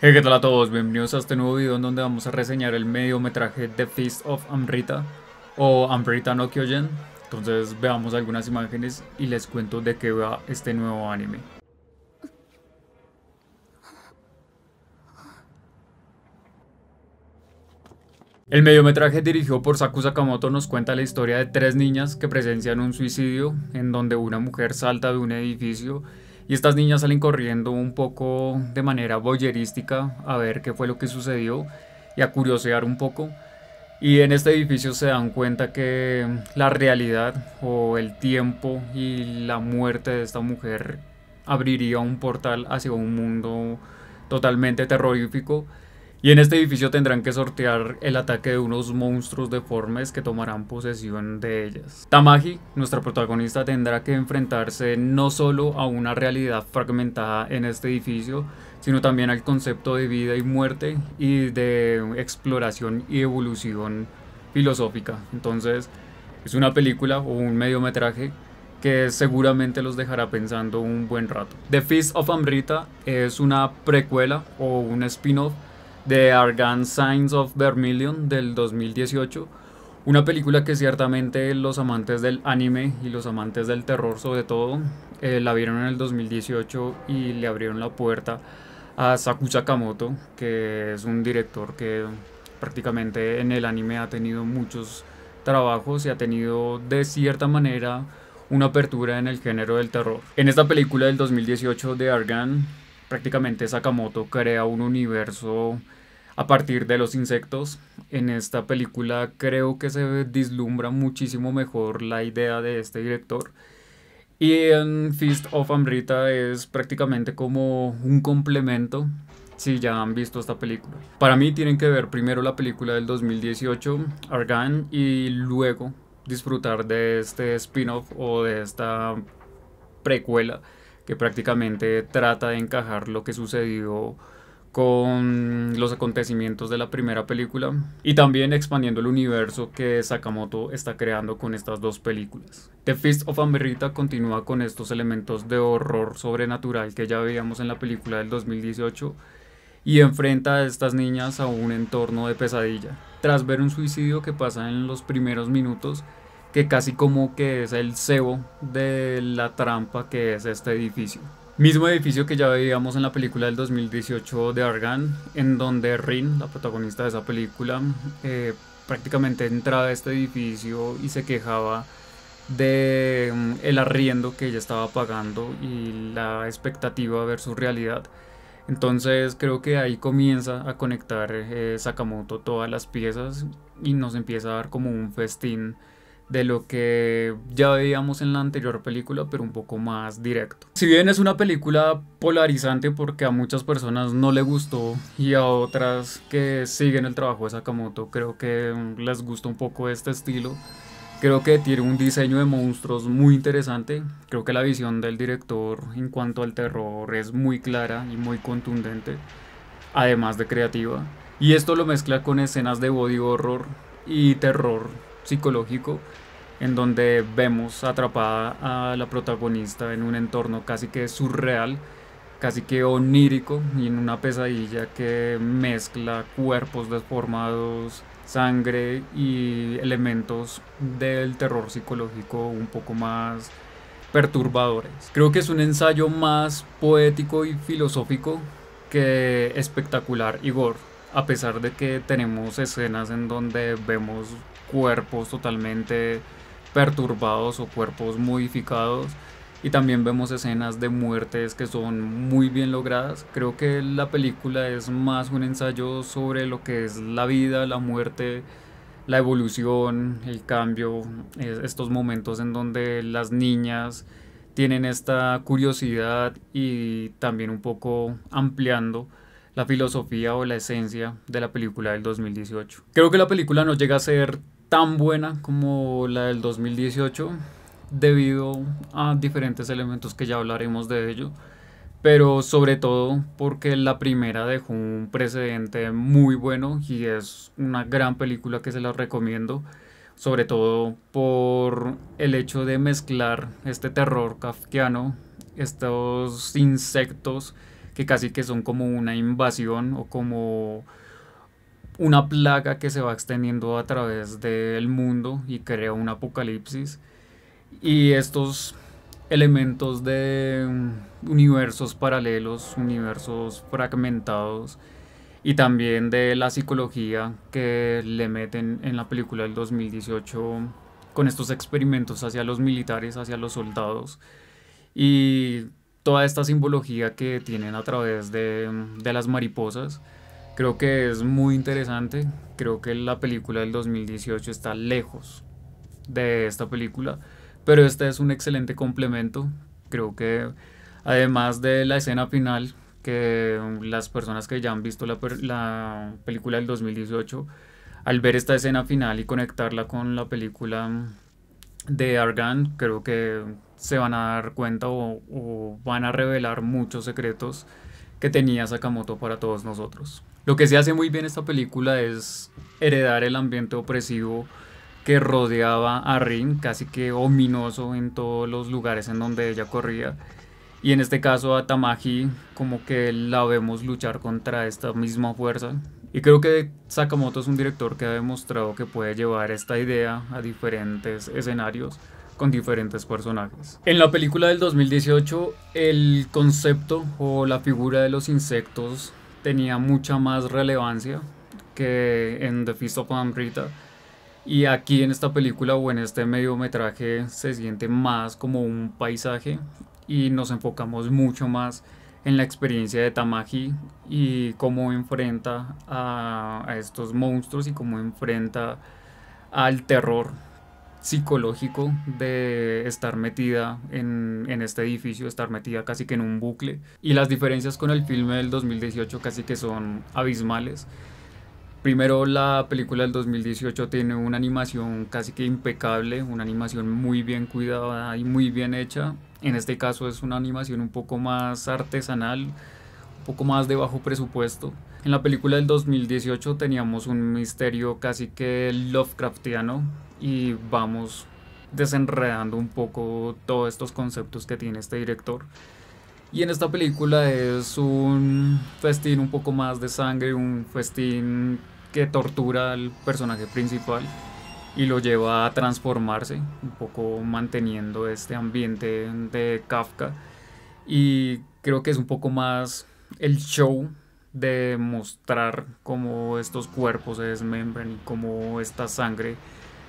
Hey, ¿qué tal a todos? Bienvenidos a este nuevo video en donde vamos a reseñar el mediometraje The Feast of Amrita o Amrita no Kyogen. Entonces veamos algunas imágenes y les cuento de qué va este nuevo anime. El mediometraje dirigido por Saku Sakamoto nos cuenta la historia de tres niñas que presencian un suicidio en donde una mujer salta de un edificio y estas niñas salen corriendo un poco de manera boyerística a ver qué fue lo que sucedió y a curiosear un poco. Y en este edificio se dan cuenta que la realidad o el tiempo y la muerte de esta mujer abriría un portal hacia un mundo totalmente terrorífico y en este edificio tendrán que sortear el ataque de unos monstruos deformes que tomarán posesión de ellas. Tamagi, nuestra protagonista, tendrá que enfrentarse no solo a una realidad fragmentada en este edificio, sino también al concepto de vida y muerte y de exploración y evolución filosófica. Entonces, es una película o un mediometraje que seguramente los dejará pensando un buen rato. The Feast of Amrita es una precuela o un spin-off de Argan Signs of Vermilion del 2018, una película que ciertamente los amantes del anime y los amantes del terror sobre todo eh, la vieron en el 2018 y le abrieron la puerta a Saku Sakamoto, que es un director que prácticamente en el anime ha tenido muchos trabajos y ha tenido de cierta manera una apertura en el género del terror. En esta película del 2018 de Argan, prácticamente Sakamoto crea un universo a partir de los insectos. En esta película creo que se vislumbra muchísimo mejor la idea de este director. Y en Feast of Amrita es prácticamente como un complemento si ya han visto esta película. Para mí tienen que ver primero la película del 2018, Argan, y luego disfrutar de este spin-off o de esta precuela que prácticamente trata de encajar lo que sucedió con los acontecimientos de la primera película y también expandiendo el universo que Sakamoto está creando con estas dos películas. The Fist of Amberrita continúa con estos elementos de horror sobrenatural que ya veíamos en la película del 2018 y enfrenta a estas niñas a un entorno de pesadilla. Tras ver un suicidio que pasa en los primeros minutos, que casi como que es el cebo de la trampa que es este edificio. Mismo edificio que ya veíamos en la película del 2018 de Argan, en donde Rin, la protagonista de esa película, eh, prácticamente entraba a este edificio y se quejaba de mm, el arriendo que ella estaba pagando y la expectativa de ver su realidad. Entonces creo que ahí comienza a conectar eh, Sakamoto todas las piezas y nos empieza a dar como un festín de lo que ya veíamos en la anterior película, pero un poco más directo. Si bien es una película polarizante porque a muchas personas no le gustó y a otras que siguen el trabajo de Sakamoto creo que les gusta un poco este estilo. Creo que tiene un diseño de monstruos muy interesante. Creo que la visión del director en cuanto al terror es muy clara y muy contundente, además de creativa. Y esto lo mezcla con escenas de body horror y terror psicológico en donde vemos atrapada a la protagonista en un entorno casi que surreal, casi que onírico y en una pesadilla que mezcla cuerpos deformados, sangre y elementos del terror psicológico un poco más perturbadores. Creo que es un ensayo más poético y filosófico que espectacular Igor, a pesar de que tenemos escenas en donde vemos cuerpos totalmente perturbados o cuerpos modificados. Y también vemos escenas de muertes que son muy bien logradas. Creo que la película es más un ensayo sobre lo que es la vida, la muerte, la evolución, el cambio, estos momentos en donde las niñas tienen esta curiosidad y también un poco ampliando la filosofía o la esencia de la película del 2018. Creo que la película no llega a ser tan buena como la del 2018 debido a diferentes elementos que ya hablaremos de ello, pero sobre todo porque la primera dejó un precedente muy bueno y es una gran película que se la recomiendo, sobre todo por el hecho de mezclar este terror kafkiano, estos insectos que casi que son como una invasión o como una plaga que se va extendiendo a través del mundo y crea un apocalipsis. Y estos elementos de mm, universos paralelos, universos fragmentados y también de la psicología que le meten en la película del 2018 con estos experimentos hacia los militares, hacia los soldados y toda esta simbología que tienen a través de, mm, de las mariposas. Creo que es muy interesante. Creo que la película del 2018 está lejos de esta película. Pero este es un excelente complemento. Creo que además de la escena final, que las personas que ya han visto la, película del 2018, al ver esta escena final y conectarla con la película de Argan, creo que se van a dar cuenta o van a revelar muchos secretos que tenía Sakamoto para todos nosotros. Lo que se hace muy bien esta película es heredar el ambiente opresivo que rodeaba a Rin, casi que ominoso en todos los lugares en donde ella corría. Y en este caso a Tamagi como que la vemos luchar contra esta misma fuerza. Y creo que Sakamoto es un director que ha demostrado que puede llevar esta idea a diferentes escenarios con diferentes personajes. En la película del 2018, el concepto o la figura de los insectos tenía mucha más relevancia que en The Feast of Amrita. Y aquí en esta película o en este mediometraje se siente más como un paisaje y nos enfocamos mucho más en la experiencia de Tamaji y cómo enfrenta a estos monstruos y cómo enfrenta al terror psicológico de estar metida en, este edificio, estar metida casi que en un bucle. Y las diferencias con el filme del 2018 casi que son abismales. Primero, la película del 2018 tiene una animación casi que impecable, una animación muy bien cuidada y muy bien hecha. En este caso es una animación un poco más artesanal, un poco más de bajo presupuesto. En la película del 2018 teníamos un misterio casi que Lovecraftiano, y vamos desenredando un poco todos estos conceptos que tiene este director. Y en esta película es un festín un poco más de sangre, un festín que tortura al personaje principal y lo lleva a transformarse, un poco manteniendo este ambiente de Kafka. Y creo que es un poco más el show de mostrar cómo estos cuerpos se desmembran y cómo esta sangre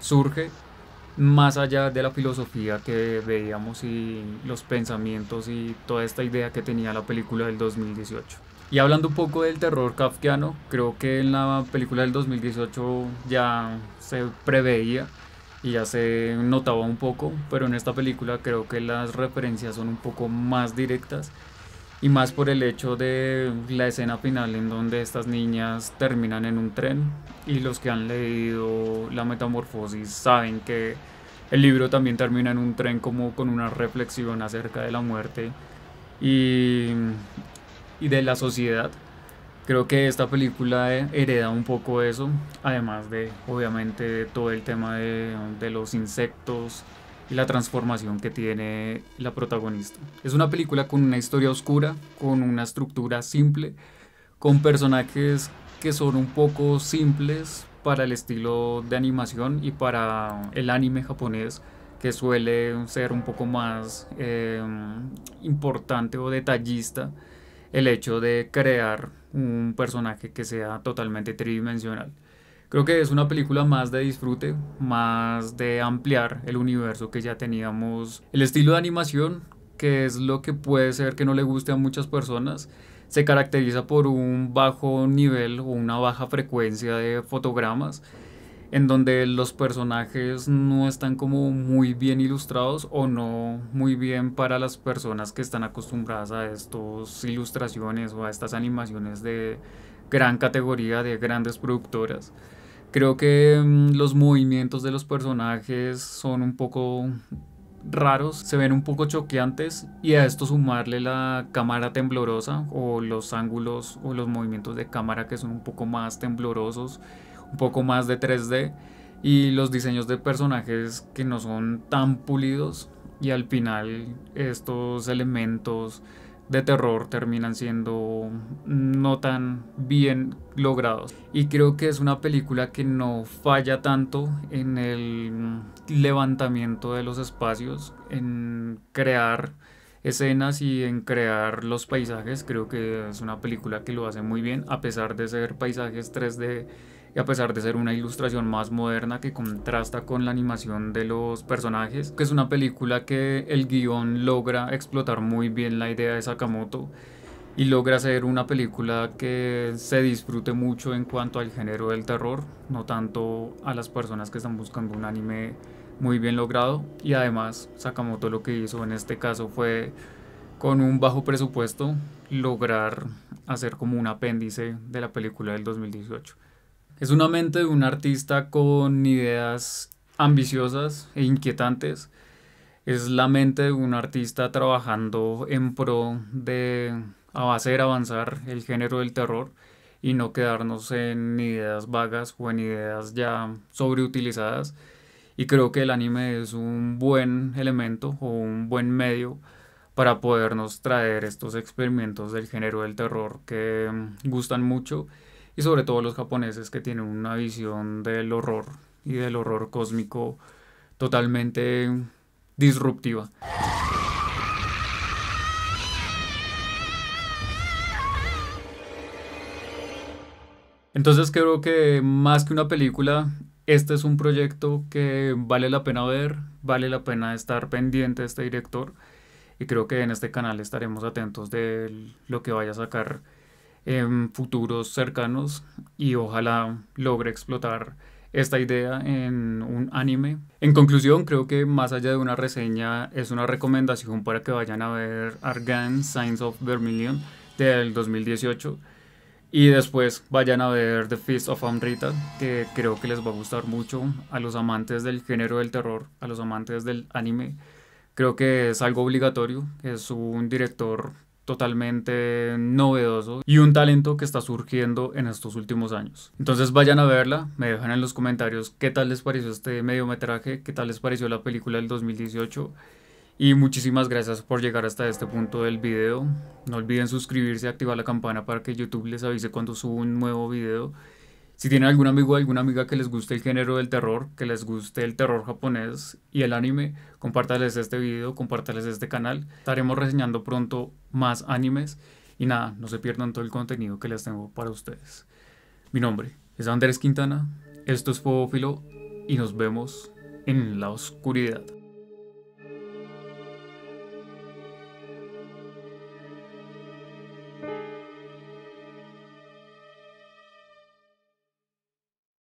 surge más allá de la filosofía que veíamos y los pensamientos y toda esta idea que tenía la película del 2018. Y hablando un poco del terror kafkiano, creo que en la película del 2018 ya se preveía y ya se notaba un poco, pero en esta película creo que las referencias son un poco más directas y más por el hecho de la escena final en donde estas niñas terminan en un tren y los que han leído La Metamorfosis saben que el libro también termina en un tren como con una reflexión acerca de la muerte y, y de la sociedad. Creo que esta película hereda un poco eso, además de obviamente todo el tema de, de los insectos, y la transformación que tiene la protagonista. Es una película con una historia oscura, con una estructura simple, con personajes que son un poco simples para el estilo de animación y para el anime japonés que suele ser un poco más em, importante o detallista el hecho de crear un personaje que sea totalmente tridimensional. Creo que es una película más de disfrute, más de ampliar el universo que ya teníamos. El estilo de animación, que es lo que puede ser que no le guste a muchas personas, se caracteriza por un bajo nivel o una baja frecuencia de fotogramas en donde los personajes no están como muy bien ilustrados o no muy bien para las personas que están acostumbradas a estas ilustraciones o a estas animaciones de gran categoría de grandes productoras. Creo que mm, los movimientos de los personajes son un poco raros, se ven un poco choqueantes y a esto sumarle la cámara temblorosa o los ángulos o los movimientos de cámara que son un poco más temblorosos, un poco más de 3D y los diseños de personajes que no son tan pulidos y al final estos elementos de terror terminan siendo no tan bien logrados. Y creo que es una película que no falla tanto en el levantamiento de los espacios, en crear escenas y en crear los paisajes. Creo que es una película que lo hace muy bien, a pesar de ser paisajes 3D y a pesar de ser una ilustración más moderna que contrasta con la animación de los personajes, que es una película que el guión logra explotar muy bien la idea de Sakamoto y logra ser una película que se disfrute mucho en cuanto al género del terror, no tanto a las personas que están buscando un anime muy bien logrado y además Sakamoto lo que hizo en este caso fue con un bajo presupuesto lograr hacer como un apéndice de la película del 2018. Es una mente de un artista con ideas ambiciosas e inquietantes. Es la mente de un artista trabajando en pro de hacer avanzar el género del terror y no quedarnos en ideas vagas o en ideas ya sobreutilizadas. Y creo que el anime es un buen elemento o un buen medio para podernos traer estos experimentos del género del terror que gustan mucho y sobre todo los japoneses que tienen una visión del horror y del horror cósmico totalmente disruptiva. Entonces creo que más que una película, este es un proyecto que vale la pena ver, vale la pena estar pendiente de este director y creo que en este canal estaremos atentos de lo que vaya a sacar en futuros cercanos y ojalá logre explotar esta idea en un anime. En conclusión, creo que más allá de una reseña, es una recomendación para que vayan a ver Argan Signs of Vermilion del 2018 y después vayan a ver The Feast of Amrita, que creo que les va a gustar mucho a los amantes del género del terror, a los amantes del anime. Creo que es algo obligatorio, es un director totalmente novedoso y un talento que está surgiendo en estos últimos años. Entonces vayan a verla, me dejan en los comentarios qué tal les pareció este mediometraje, qué tal les pareció la película del 2018 y muchísimas gracias por llegar hasta este punto del video. No olviden suscribirse y activar la campana para que YouTube les avise cuando suba un nuevo video. Si tienen algún amigo o alguna amiga que les guste el género del terror, que les guste el terror japonés y el anime, compártales este video, compártales este canal. Estaremos reseñando pronto más animes y nada, no se pierdan todo el contenido que les tengo para ustedes. Mi nombre es Andrés Quintana, esto es Fobófilo y nos vemos en la oscuridad.